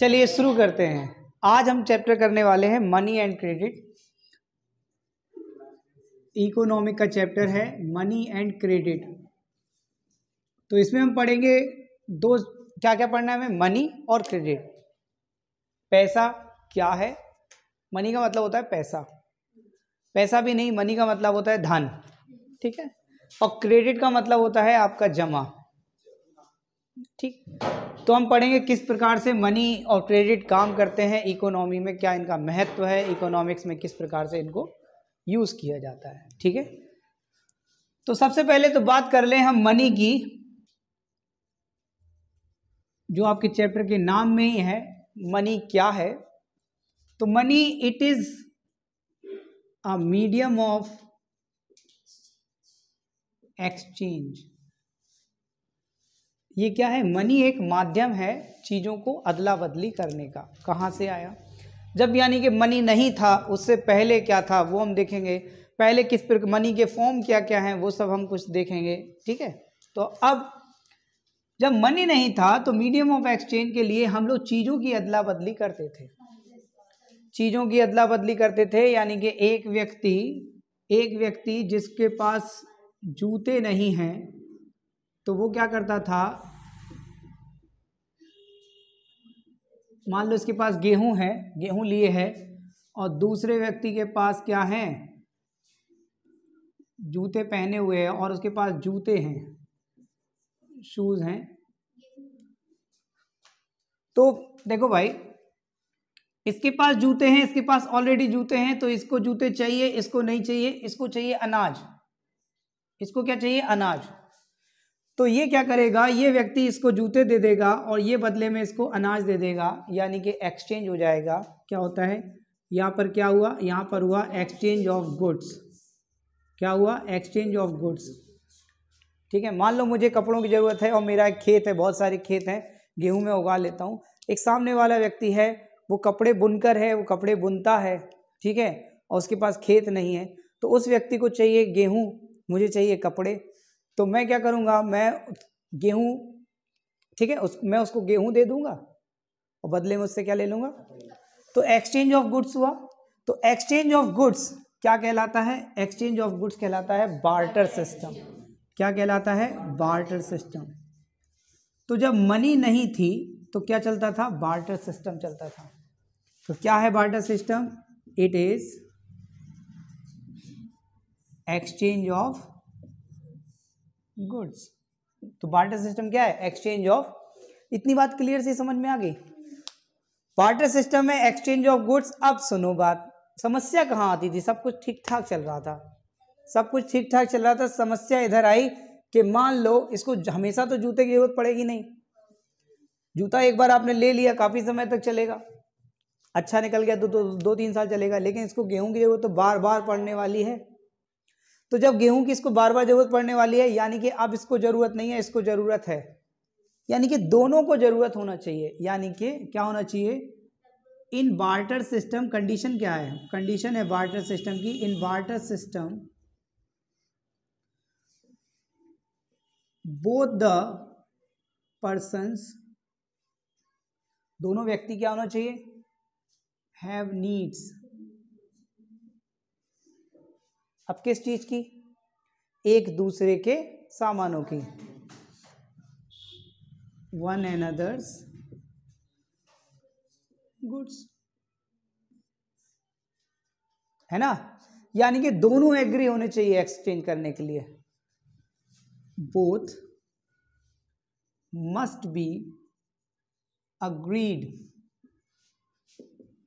चलिए शुरू करते हैं आज हम चैप्टर करने वाले हैं मनी एंड क्रेडिट इकोनॉमिक का चैप्टर है मनी एंड क्रेडिट तो इसमें हम पढ़ेंगे दो क्या क्या पढ़ना है हमें मनी और क्रेडिट पैसा क्या है मनी का मतलब होता है पैसा पैसा भी नहीं मनी का मतलब होता है धन ठीक है और क्रेडिट का मतलब होता है आपका जमा ठीक तो हम पढ़ेंगे किस प्रकार से मनी और क्रेडिट काम करते हैं इकोनॉमी में क्या इनका महत्व है इकोनॉमिक्स में किस प्रकार से इनको यूज़ किया जाता है ठीक है तो सबसे पहले तो बात कर लें हम मनी की जो आपके चैप्टर के नाम में ही है मनी क्या है तो money it is a medium of exchange ये क्या है मनी एक माध्यम है चीज़ों को अदला बदली करने का कहाँ से आया जब यानी कि मनी नहीं था उससे पहले क्या था वो हम देखेंगे पहले किस प्रकार मनी के फॉर्म क्या क्या हैं वो सब हम कुछ देखेंगे ठीक है तो अब जब मनी नहीं था तो मीडियम ऑफ एक्सचेंज के लिए हम लोग चीज़ों की अदला बदली करते थे चीज़ों की अदला बदली करते थे यानी कि एक व्यक्ति एक व्यक्ति जिसके पास जूते नहीं हैं तो वो क्या करता था मान लो इसके पास गेहूं है गेहूं लिए है और दूसरे व्यक्ति के पास क्या है जूते पहने हुए हैं और उसके पास जूते हैं शूज़ हैं तो देखो भाई इसके पास जूते हैं इसके पास ऑलरेडी जूते हैं तो इसको जूते चाहिए इसको नहीं चाहिए इसको चाहिए अनाज इसको क्या चाहिए अनाज तो ये क्या करेगा ये व्यक्ति इसको जूते दे देगा और ये बदले में इसको अनाज दे देगा यानी कि एक्सचेंज हो जाएगा क्या होता है यहाँ पर क्या हुआ यहाँ पर हुआ एक्सचेंज ऑफ गुड्स क्या हुआ एक्सचेंज ऑफ गुड्स ठीक है मान लो मुझे कपड़ों की ज़रूरत है और मेरा एक खेत है बहुत सारे खेत हैं गेहूँ में उगा लेता हूँ एक सामने वाला व्यक्ति है वो कपड़े बुनकर है वो कपड़े बुनता है ठीक है और उसके पास खेत नहीं है तो उस व्यक्ति को चाहिए गेहूँ मुझे चाहिए कपड़े तो मैं क्या करूँगा मैं गेहूँ ठीक है उस मैं उसको गेहूँ दे दूँगा और बदले में उससे क्या ले लूँगा तो एक्सचेंज ऑफ गुड्स हुआ तो एक्सचेंज ऑफ गुड्स क्या कहलाता है एक्सचेंज ऑफ गुड्स कहलाता है बार्टर सिस्टम क्या कहलाता है बार्टर सिस्टम तो जब मनी नहीं थी तो क्या चलता था बार्टर सिस्टम चलता था तो क्या है barter system it is exchange of goods तो बार्टर सिस्टम क्या है एक्सचेंज ऑफ इतनी बात क्लियर से समझ में आ गई बार्टर सिस्टम में एक्सचेंज ऑफ गुड्स अब सुनो बात समस्या कहाँ आती थी सब कुछ ठीक ठाक चल रहा था सब कुछ ठीक ठाक चल रहा था समस्या इधर आई कि मान लो इसको हमेशा तो जूते की जरूरत पड़ेगी नहीं जूता एक बार आपने ले लिया काफ़ी समय तक चलेगा अच्छा निकल गया तो दो, दो, दो तीन साल चलेगा लेकिन इसको गेहूं की जरूरत तो बार बार पड़ने वाली है तो जब गेहूं की इसको बार बार ज़रूरत पड़ने वाली है यानी कि अब इसको ज़रूरत नहीं है इसको ज़रूरत है यानी कि दोनों को ज़रूरत होना चाहिए यानी कि क्या होना चाहिए इन बार्टर सिस्टम कंडीशन क्या है कंडीशन है बार्टर सिस्टम की in barter system both the persons दोनों व्यक्ति क्या होना चाहिए हैव नीड्स अब किस चीज़ की एक दूसरे के सामानों की वन एंड अदर्स गुड्स है ना यानी कि दोनों एग्री होने चाहिए एक्सचेंज करने के लिए both must be agreed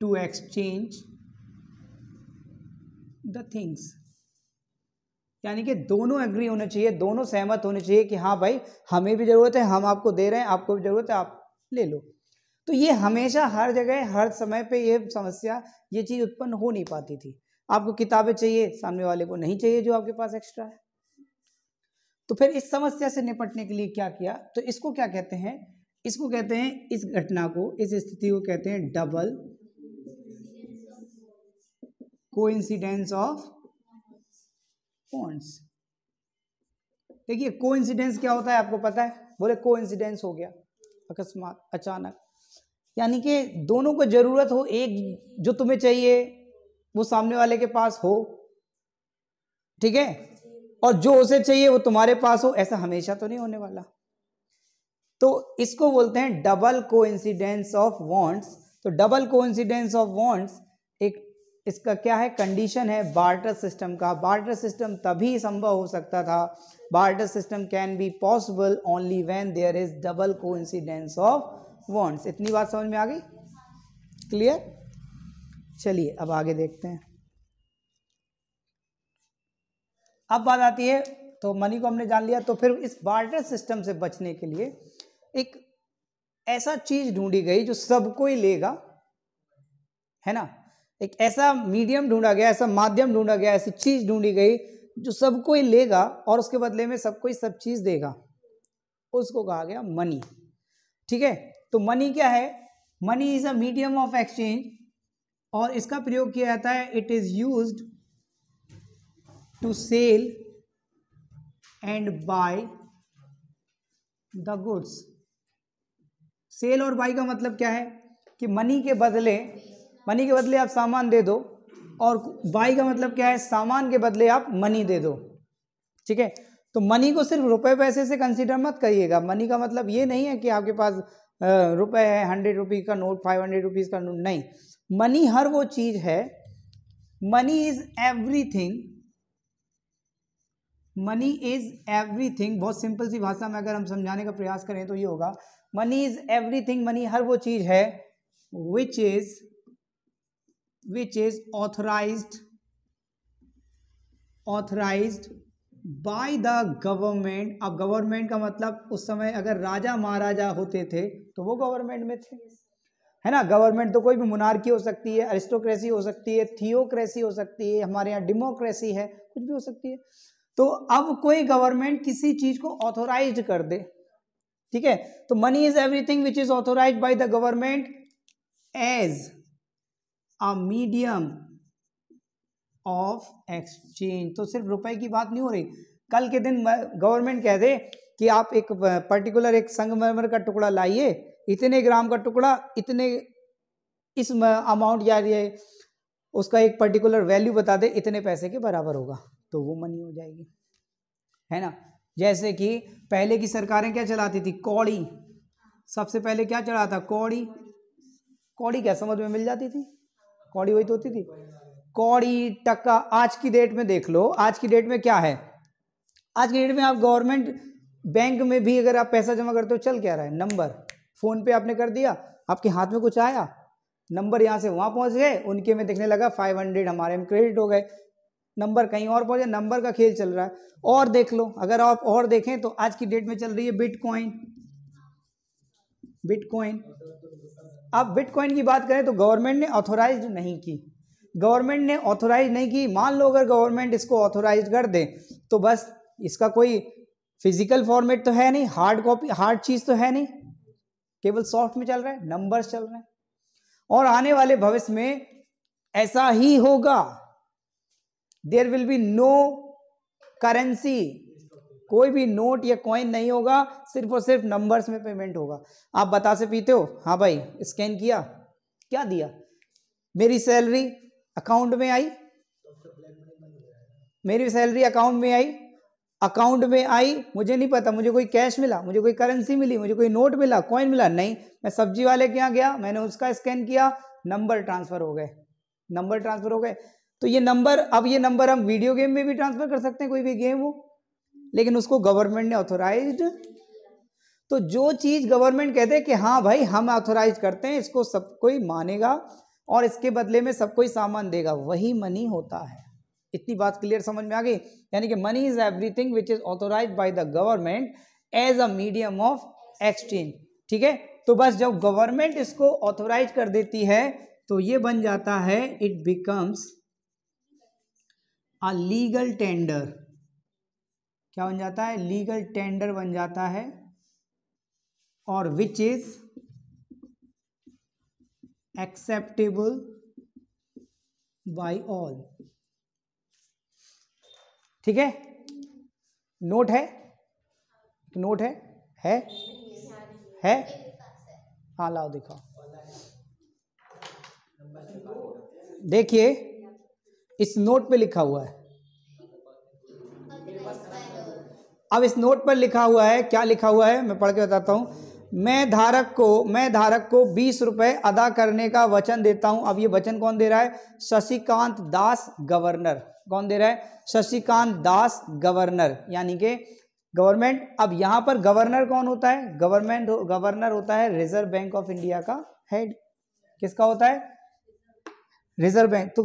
to exchange the things यानी कि दोनों एग्री होने चाहिए दोनों सहमत होने चाहिए कि हाँ भाई हमें भी ज़रूरत है हम आपको दे रहे हैं आपको भी ज़रूरत है आप ले लो तो ये हमेशा हर जगह हर समय पे ये समस्या ये चीज़ उत्पन्न हो नहीं पाती थी आपको किताबें चाहिए सामने वाले को नहीं चाहिए जो आपके पास एक्स्ट्रा है तो फिर इस समस्या से निपटने के लिए क्या किया तो इसको क्या कहते हैं इसको कहते हैं इस घटना को इस स्थिति को कहते हैं डबल कोइंसिडेंस ऑफ पॉइंट्स देखिए कोइंसिडेंस क्या होता है आपको पता है बोले कोइंसिडेंस हो गया अकस्मात अचानक यानी कि दोनों को ज़रूरत हो एक जो तुम्हें चाहिए वो सामने वाले के पास हो ठीक है और जो उसे चाहिए वो तुम्हारे पास हो ऐसा हमेशा तो नहीं होने वाला तो इसको बोलते हैं डबल कोइंसिडेंस ऑफ वांट्स तो डबल कोइंसिडेंस ऑफ वांट्स इसका क्या है कंडीशन है बार्टर सिस्टम का बार्टर सिस्टम तभी संभव हो सकता था barter system can be possible only when there is double coincidence of wants इतनी बात समझ में आ गई क्लियर चलिए अब आगे देखते हैं अब बात आती है तो मनी को हमने जान लिया तो फिर इस बार्टर सिस्टम से बचने के लिए एक ऐसा चीज ढूंढी गई जो सबको ही लेगा है ना एक ऐसा मीडियम ढूंढा गया ऐसा माध्यम ढूंढा गया ऐसी चीज़ ढूंढी गई जो सब कोई लेगा और उसके बदले में सब कोई सब चीज़ देगा उसको कहा गया मनी ठीक है तो मनी क्या है money is a medium of exchange और इसका प्रयोग किया जाता है it is use to sell and buy the goods sell और बाय का मतलब क्या है कि मनी के बदले मनी के बदले आप सामान दे दो और बाई का मतलब क्या है सामान के बदले आप मनी दे दो ठीक है तो मनी को सिर्फ रुपए पैसे से कंसीडर मत करिएगा मनी का मतलब ये नहीं है कि आपके पास रुपए है हंड्रेड रुपीज़ का नोट फाइव हंड्रेड रुपीज़ का नोट नहीं मनी हर वो चीज़ है money is everything money is everything बहुत सिंपल सी भाषा में अगर हम समझाने का प्रयास करें तो ये होगा मनी इज एवरीथिंग मनी हर वो चीज़ है which is which is authorized authorized by the government अब government का मतलब उस समय अगर राजा महाराजा होते थे तो वो government में थे है ना गवर्नमेंट तो कोई भी मुनारकी हो सकती है अरिस्टोक्रेसी हो सकती है थियोक्रेसी हो सकती है हमारे यहाँ डेमोक्रेसी है कुछ भी हो सकती है तो अब कोई गवर्नमेंट किसी चीज को ऑथोराइज कर दे ठीक है तो money is everything which is authorize by the government as a medium of exchange तो सिर्फ रुपए की बात नहीं हो रही कल के दिन गवर्नमेंट कह दे कि आप एक पर्टिकुलर एक संगमरमर का टुकड़ा लाइए इतने ग्राम का टुकड़ा इतने इस अमाउंट रही है उसका एक पर्टिकुलर वैल्यू बता दे इतने पैसे के बराबर होगा तो वो मनी हो जाएगी है ना जैसे कि पहले की सरकारें क्या चलाती थी कौड़ी सबसे पहले क्या चला था कौड़ी कौड़ी क्या समझ में मिल जाती थी कौड़ी वही तो होती थी कौड़ी टक्का आज की डेट में देख लो आज की डेट में क्या है आज की डेट में आप गवर्नमेंट बैंक में भी अगर आप पैसा जमा करते हो चल क्या रहा है नंबर फ़ोन पे आपने कर दिया आपके हाथ में कुछ आया नंबर यहाँ से वहाँ पहुँच गए उनके में देखने लगा फाइव हंड्रेड हमारे में क्रेडिट हो गए नंबर कहीं और पहुँचे नंबर का खेल चल रहा है और देख लो अगर आप और देखें तो आज की डेट में चल रही है बिटकॉइन बिटकॉइन अब बिटकॉइन की बात करें तो गवर्नमेंट ने ऑथोराइज नहीं की गवर्नमेंट ने ऑथोराइज नहीं की मान लो अगर गवर्नमेंट इसको ऑथोराइज कर दे तो बस इसका कोई फिजिकल फॉर्मेट तो है नहीं हार्ड कॉपी हार्ड चीज़ तो है नहीं केवल सॉफ्ट में चल रहा है नंबर्स चल रहे हैं और आने वाले भविष्य में ऐसा ही होगा there will be no currency कोई भी नोट या कॉइन नहीं होगा सिर्फ और सिर्फ नंबर्स में पेमेंट होगा आप बता से पीते हो हाँ भाई स्कैन किया क्या दिया मेरी सैलरी अकाउंट में आई मेरी सैलरी अकाउंट में आई अकाउंट में आई मुझे नहीं पता मुझे कोई कैश मिला मुझे कोई करेंसी मिली मुझे कोई नोट मिला कॉइन मिला नहीं मैं सब्जी वाले के यहाँ गया मैंने उसका स्कैन किया नंबर ट्रांसफ़र हो गए नंबर ट्रांसफ़र हो गए तो ये नंबर अब ये नंबर हम वीडियो गेम में भी ट्रांसफ़र कर सकते हैं कोई भी गेम हो लेकिन उसको गवर्नमेंट ने ऑथोराइज तो जो चीज़ गवर्नमेंट कहते हैं कि हाँ भाई हम ऑथोराइज करते हैं इसको सब कोई मानेगा और इसके बदले में सब कोई सामान देगा वही मनी होता है इतनी बात क्लियर समझ में आ गई यानी कि money is everything which is authorize by the government as a medium of exchange ठीक है तो बस जब गवर्नमेंट इसको ऑथोराइज कर देती है तो ये बन जाता है it becomes a legal tender क्या बन जाता है लीगल टेंडर बन जाता है और which is acceptable by all ठीक है नोट है नोट है है है हाँ लाओ दिखाओ देखिए इस नोट पे लिखा हुआ है अब इस नोट पर लिखा हुआ है क्या लिखा हुआ है मैं पढ़ के बताता हूँ मैं धारक को मैं धारक को बीस रुपये अदा करने का वचन देता हूँ अब ये वचन कौन दे रहा है शशिकांत दास गवर्नर कौन दे रहा है शशिकांत दास गवर्नर यानी कि गवर्नमेंट अब यहाँ पर गवर्नर कौन होता है गवर्नमेंट गवर्नर होता है रिजर्व बैंक ऑफ इंडिया का हेड किसका होता है रिजर्व बैंक तो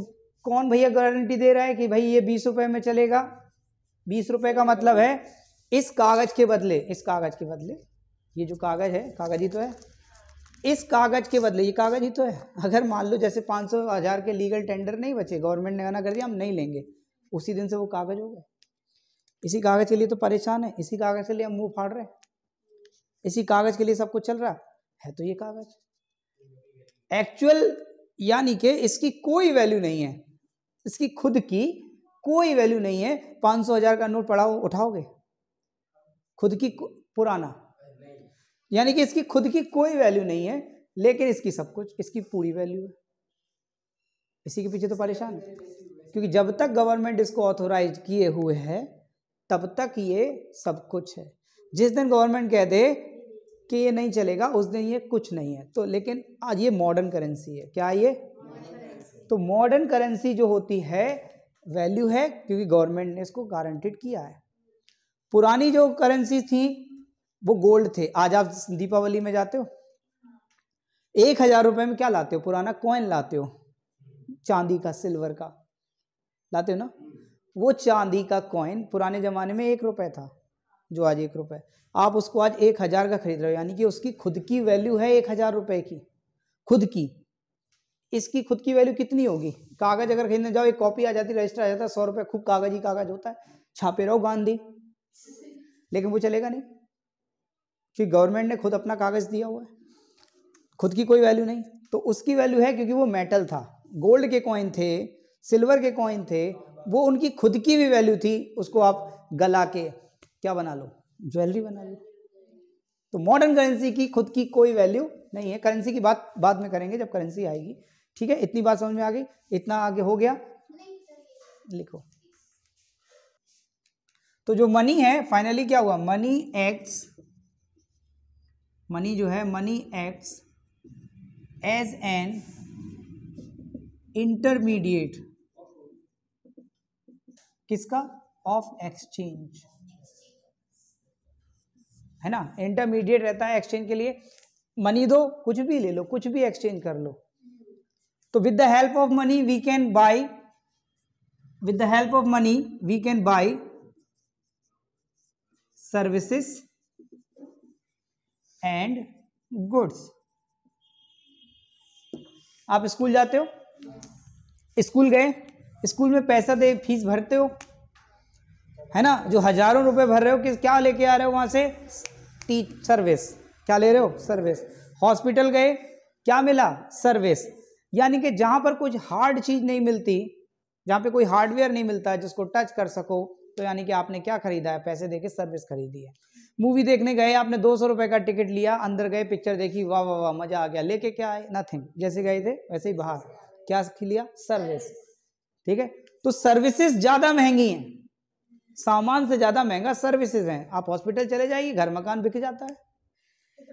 कौन भैया गारंटी दे रहा है कि भाई ये बीस रुपये में चलेगा बीस रुपये का मतलब है इस कागज़ के बदले इस कागज़ के बदले ये जो कागज़ है कागज़ ही तो है इस कागज़ के बदले ये कागज़ ही तो है अगर मान लो जैसे पाँच सौ हज़ार के लीगल टेंडर नहीं बचे गवर्नमेंट ने मना कर दिया हम नहीं लेंगे उसी दिन से वो कागज़ हो गए इसी कागज़ के लिए तो परेशान है इसी कागज़ के लिए हम मुँह फाड़ रहे हैं इसी कागज़ के लिए सब कुछ चल रहा है तो ये कागज़ एक्चुअल यानी कि इसकी कोई वैल्यू नहीं है इसकी खुद की कोई वैल्यू नहीं है पाँच सौ हज़ार का नोट पढ़ाओ उठाओगे खुद की पुराना यानी कि इसकी खुद की कोई वैल्यू नहीं है लेकिन इसकी सब कुछ इसकी पूरी वैल्यू है इसी के पीछे तो परेशान है क्योंकि जब तक गवर्नमेंट इसको ऑथोराइज किए हुए है तब तक ये सब कुछ है जिस दिन गवर्नमेंट कह दे कि ये नहीं चलेगा उस दिन ये कुछ नहीं है तो लेकिन आज ये मॉडर्न करेंसी है क्या ये तो मॉडर्न करेंसी जो होती है वैल्यू है क्योंकि गवर्नमेंट ने इसको गारंटेड किया है पुरानी जो करेंसी थी वो गोल्ड थे आज आप दीपावली में जाते हो एक हजार रुपये में क्या लाते हो पुराना कॉइन लाते हो चांदी का सिल्वर का लाते हो ना वो चांदी का कॉइन पुराने ज़माने में एक रुपये था जो आज एक रुपये आप उसको आज एक हज़ार का खरीद रहे हो यानी कि उसकी खुद की वैल्यू है एक हज़ार रुपये की खुद की इसकी खुद की वैल्यू कितनी होगी कागज़ अगर खरीदने जाओ एक कॉपी आ जाती रजिस्टर आ जाता है सौ रुपये खूब कागज ही कागज होता है छापे रहो गांधी लेकिन वो चलेगा नहीं क्योंकि गवर्नमेंट ने खुद अपना कागज़ दिया हुआ है खुद की कोई वैल्यू नहीं तो उसकी वैल्यू है क्योंकि वो मेटल था गोल्ड के कॉइन थे सिल्वर के कॉइन थे वो उनकी खुद की भी वैल्यू थी उसको आप गला के क्या बना लो ज्वेलरी बना लो तो मॉडर्न करेंसी की खुद की कोई वैल्यू नहीं है करेंसी की बात बाद में करेंगे जब करेंसी आएगी ठीक है इतनी बात समझ में आ गई इतना आगे हो गया लिखो तो जो मनी है फाइनली क्या हुआ मनी एक्स मनी जो है money acts as an intermediate किसका ऑफ एक्सचेंज है ना इंटरमीडिएट रहता है एक्सचेंज के लिए मनी दो कुछ भी ले लो कुछ भी एक्सचेंज कर लो तो with the help of money we can buy with the help of money we can buy services and goods आप स्कूल जाते हो स्कूल गए स्कूल में पैसा दे फीस भरते हो है ना जो हजारों रुपए भर रहे हो किस क्या लेके आ रहे हो वहां से टीच सर्विस क्या ले रहे हो सर्विस हॉस्पिटल गए क्या मिला सर्विस यानी कि जहां पर कुछ हार्ड चीज़ नहीं मिलती जहां पे कोई हार्डवेयर नहीं मिलता जिसको टच कर सको तो यानी कि आपने क्या खरीदा है पैसे देके सर्विस खरीदी है मूवी देखने गए आपने दो सौ का टिकट लिया अंदर गए पिक्चर देखी वाह वाह वाह मज़ा आ गया लेके क्या आए नथिंग जैसे गए थे वैसे ही बाहर क्या लिया सर्विस ठीक है तो सर्विसेज ज़्यादा महंगी हैं सामान से ज़्यादा महंगा सर्विसेज हैं आप हॉस्पिटल चले जाइए घर मकान बिक जाता है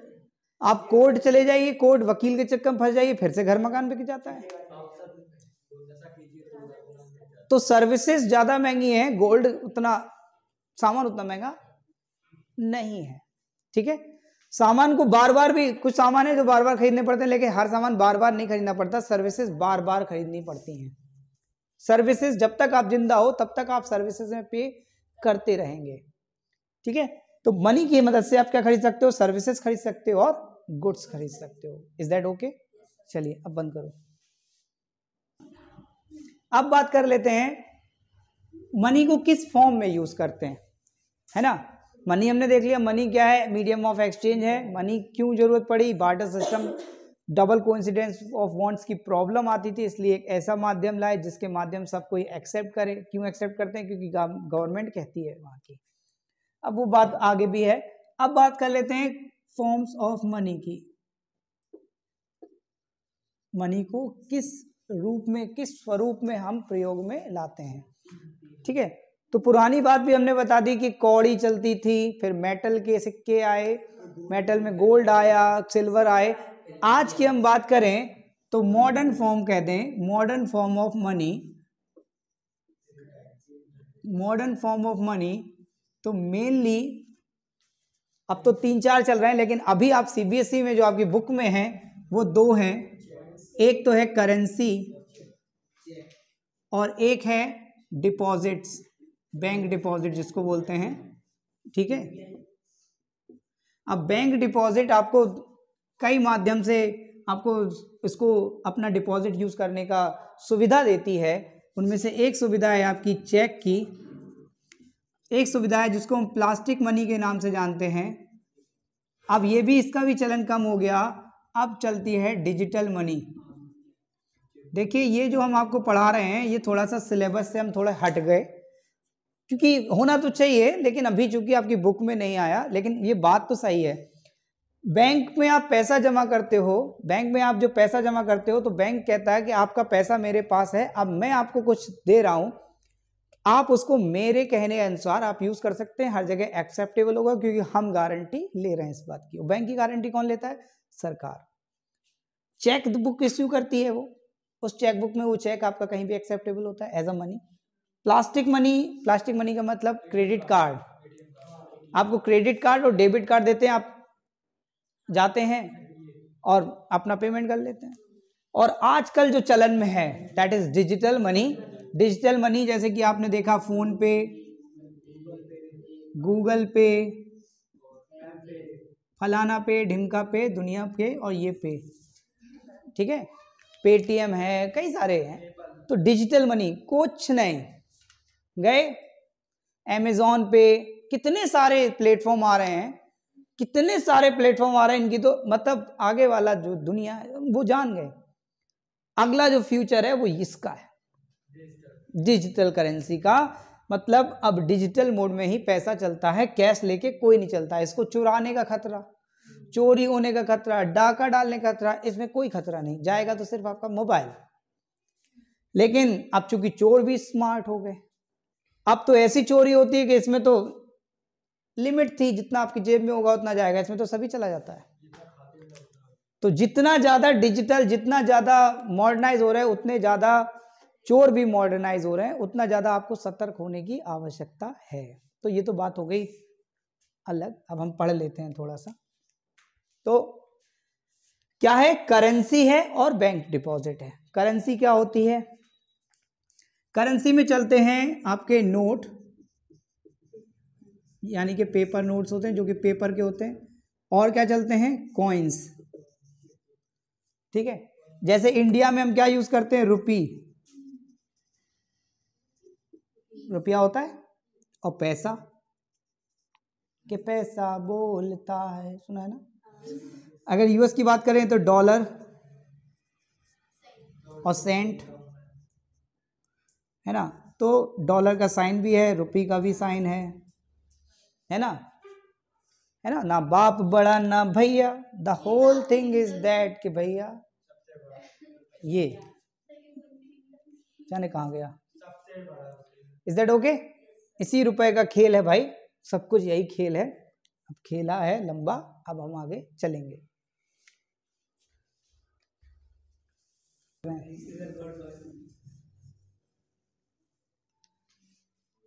आप कोर्ट चले जाइए कोर्ट वकील के चक्कर में फंस जाइए फिर से घर मकान बिक जाता है तो सर्विसेज ज़्यादा महंगी हैं गोल्ड उतना सामान उतना महंगा नहीं है ठीक है सामान को बार बार भी कुछ सामान है जो बार बार खरीदने पड़ते हैं लेकिन हर सामान बार बार नहीं खरीदना पड़ता सर्विसेज बार बार खरीदनी पड़ती हैं सर्विसेज जब तक आप जिंदा हो तब तक आप सर्विसेज में पे करते रहेंगे ठीक है तो मनी की मदद से आप क्या खरीद सकते हो सर्विसेज खरीद सकते हो और गुड्स खरीद सकते हो इज दैट ओके चलिए अब बंद करो अब बात कर लेते हैं मनी को किस फॉर्म में यूज करते हैं है ना मनी हमने देख लिया मनी क्या है मीडियम ऑफ एक्सचेंज है मनी क्यों जरूरत पड़ी barter system double coincidence of wants की प्रॉब्लम आती थी इसलिए एक ऐसा माध्यम लाए जिसके माध्यम सब कोई एक्सेप्ट करे क्यों एक्सेप्ट करते हैं क्योंकि गवर्नमेंट कहती है वहां की अब वो बात आगे भी है अब बात कर लेते हैं फॉर्म्स ऑफ मनी की मनी को किस रूप में किस स्वरूप में हम प्रयोग में लाते हैं ठीक है तो पुरानी बात भी हमने बता दी कि कौड़ी चलती थी फिर मेटल के सिक्के आए मेटल में गोल्ड आया सिल्वर आए आज की हम बात करें तो मॉडर्न फॉर्म कह दें modern form of money modern form of money तो मेनली अब तो तीन चार चल रहे हैं लेकिन अभी आप सीबीएसई e में जो आपकी बुक में हैं वो दो हैं एक तो है करेंसी और एक है डिपॉजिट्स बैंक डिपॉजिट जिसको बोलते हैं ठीक है अब बैंक डिपॉजिट आपको कई माध्यम से आपको इसको अपना डिपॉजिट यूज़ करने का सुविधा देती है उनमें से एक सुविधा है आपकी चेक की एक सुविधा है जिसको हम प्लास्टिक मनी के नाम से जानते हैं अब ये भी इसका भी चलन कम हो गया अब चलती है डिजिटल मनी देखिए ये जो हम आपको पढ़ा रहे हैं ये थोड़ा सा सिलेबस से हम थोड़ा हट गए क्योंकि होना तो चाहिए लेकिन अभी चूंकि आपकी बुक में नहीं आया लेकिन ये बात तो सही है बैंक में आप पैसा जमा करते हो बैंक में आप जो पैसा जमा करते हो तो बैंक कहता है कि आपका पैसा मेरे पास है अब मैं आपको कुछ दे रहा हूँ आप उसको मेरे कहने के अनुसार आप यूज़ कर सकते हैं हर जगह एक्सेप्टेबल होगा क्योंकि हम गारंटी ले रहे हैं इस बात की बैंक की गारंटी कौन लेता है सरकार चेक बुक इश्यू करती है वो उस चेकबुक में वो चेक आपका कहीं भी एक्सेप्टेबल होता है as a money plastic money plastic money का मतलब क्रेडिट कार्ड आपको क्रेडिट कार्ड और डेबिट कार्ड देते हैं आप जाते हैं और अपना पेमेंट कर लेते हैं और आजकल जो चलन में है that is digital money digital money जैसे कि आपने देखा फोन पे गूगल पे फलाना पे ढिमका पे दुनिया पे और ये पे ठीक है पेटीएम है कई सारे हैं तो डिजिटल मनी कुछ नहीं गए अमेजोन पे कितने सारे प्लेटफॉर्म आ रहे हैं कितने सारे प्लेटफॉर्म आ रहे हैं इनकी तो मतलब आगे वाला जो दुनिया है वो जान गए अगला जो फ्यूचर है वो इसका है डिजिटल करेंसी का मतलब अब डिजिटल मोड में ही पैसा चलता है कैश लेके कोई नहीं चलता है इसको चुराने का खतरा चोरी होने का खतरा डाका डालने का खतरा इसमें कोई खतरा नहीं जाएगा तो सिर्फ आपका मोबाइल लेकिन अब चूंकि चोर भी स्मार्ट हो गए अब तो ऐसी चोरी होती है कि इसमें तो लिमिट थी जितना आपकी जेब में होगा उतना जाएगा इसमें तो सभी चला जाता है तो जितना ज़्यादा डिजिटल जितना ज़्यादा मॉडर्नाइज हो रहा है उतने ज़्यादा चोर भी मॉडर्नाइज हो रहे हैं उतना ज़्यादा आपको सतर्क होने की आवश्यकता है तो ये तो बात हो गई अलग अब हम पढ़ लेते हैं थोड़ा सा तो क्या है करेंसी है और बैंक डिपॉजिट है करेंसी क्या होती है करेंसी में चलते हैं आपके नोट यानी कि पेपर नोट्स होते हैं जो कि पेपर के होते हैं और क्या चलते हैं कॉइन्स ठीक है जैसे इंडिया में हम क्या यूज करते हैं रुपी रुपया होता है और पैसा के पैसा बोलता है सुना है ना अगर यूएस की बात करें तो डॉलर और सेंट है ना तो डॉलर का साइन भी है रुपये का भी साइन है है ना है ना ना बाप बड़ा ना भैया the whole thing is that कि भैया ये जाने कहाँ गया इज दैट ओके इसी रुपए का खेल है भाई सब कुछ यही खेल है अब खेला है लंबा अब हम आगे चलेंगे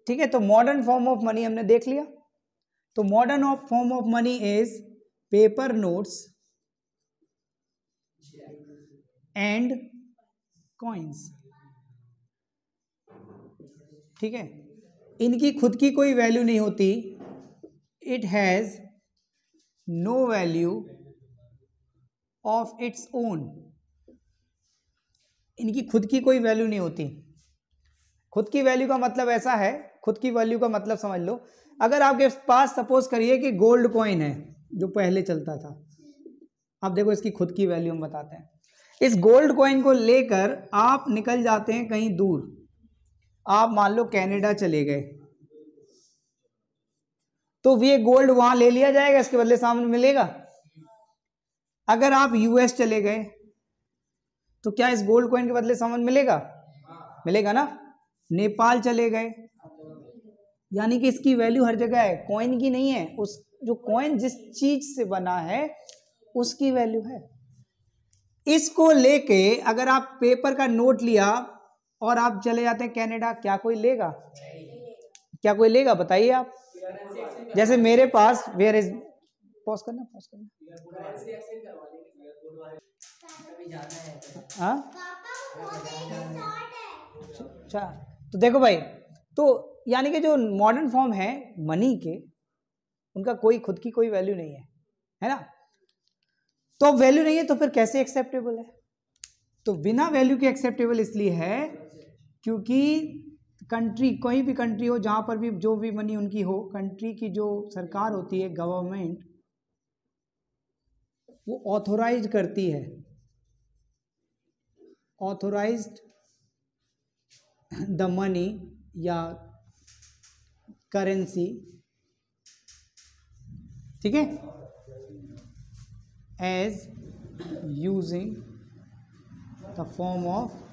ठीक है तो मॉडर्न फॉर्म ऑफ मनी हमने देख लिया तो modern of form of money is paper notes and coins ठीक है इनकी खुद की कोई वैल्यू नहीं होती it has no value of its own इनकी खुद की कोई वैल्यू नहीं होती खुद की वैल्यू का मतलब ऐसा है खुद की वैल्यू का मतलब समझ लो अगर आपके पास सपोज करिए कि गोल्ड कॉइन है जो पहले चलता था आप देखो इसकी खुद की वैल्यू हम बताते हैं इस गोल्ड कॉइन को लेकर आप निकल जाते हैं कहीं दूर आप मान लो कनाडा चले गए तो ये गोल्ड वहां ले लिया जाएगा इसके बदले सामने मिलेगा अगर आप यूएस चले गए तो क्या इस गोल्ड कॉइन के बदले सामान मिलेगा मिलेगा ना नेपाल चले गए यानी कि इसकी वैल्यू हर जगह है कॉइन की नहीं है उस जो कॉइन जिस चीज से बना है उसकी वैल्यू है इसको लेके अगर आप पेपर का नोट लिया और आप चले जाते हैं कनाडा क्या कोई लेगा क्या कोई लेगा बताइए आप जैसे मेरे पास वेयर इज पॉज करना पॉज करना हाँ? अच्छा तो देखो भाई तो यानी कि जो मॉडर्न फॉर्म है मनी के उनका कोई खुद की कोई वैल्यू नहीं है है ना तो वैल्यू नहीं है तो फिर कैसे एक्सेप्टेबल है तो बिना वैल्यू के एक्सेप्टेबल इसलिए है क्योंकि कंट्री कोई भी कंट्री हो जहाँ पर भी जो भी मनी उनकी हो कंट्री की जो सरकार होती है गवर्नमेंट वो ऑथोराइज करती है ऑथोराइज द मनी या करेंसी ठीक है as using the form of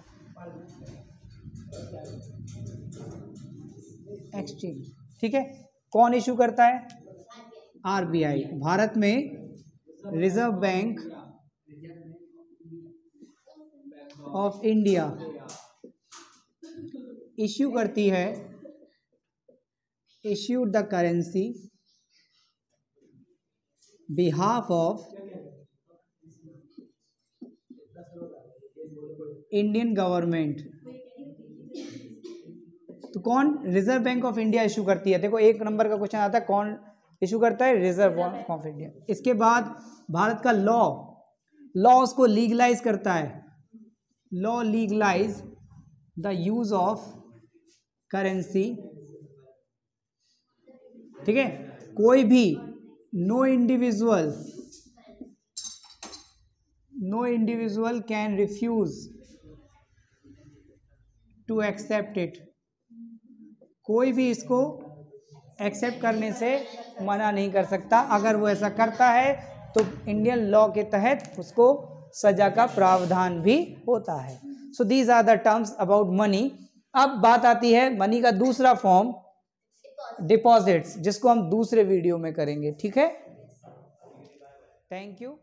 exchange ठीक है कौन इशू करता है आरबीआई भारत में Reserve Bank of India issue करती है issue the currency behalf of Indian government तो कौन Reserve Bank of India issue करती है देखो एक नंबर का क्वेश्चन आता है कौन इशू करता है रिजर्व बैंक ऑफ इंडिया इसके बाद भारत का लॉ लॉ उसको लीगलाइज करता है law legalize the use of currency ठीक है कोई भी no individual no individual can refuse to accept it कोई भी इसको एक्सेप्ट करने से मना नहीं कर सकता अगर वो ऐसा करता है तो इंडियन लॉ के तहत उसको सजा का प्रावधान भी होता है so these are the terms about money अब बात आती है मनी का दूसरा फॉर्म डिपॉजिट्स जिसको हम दूसरे वीडियो में करेंगे ठीक है थैंक यू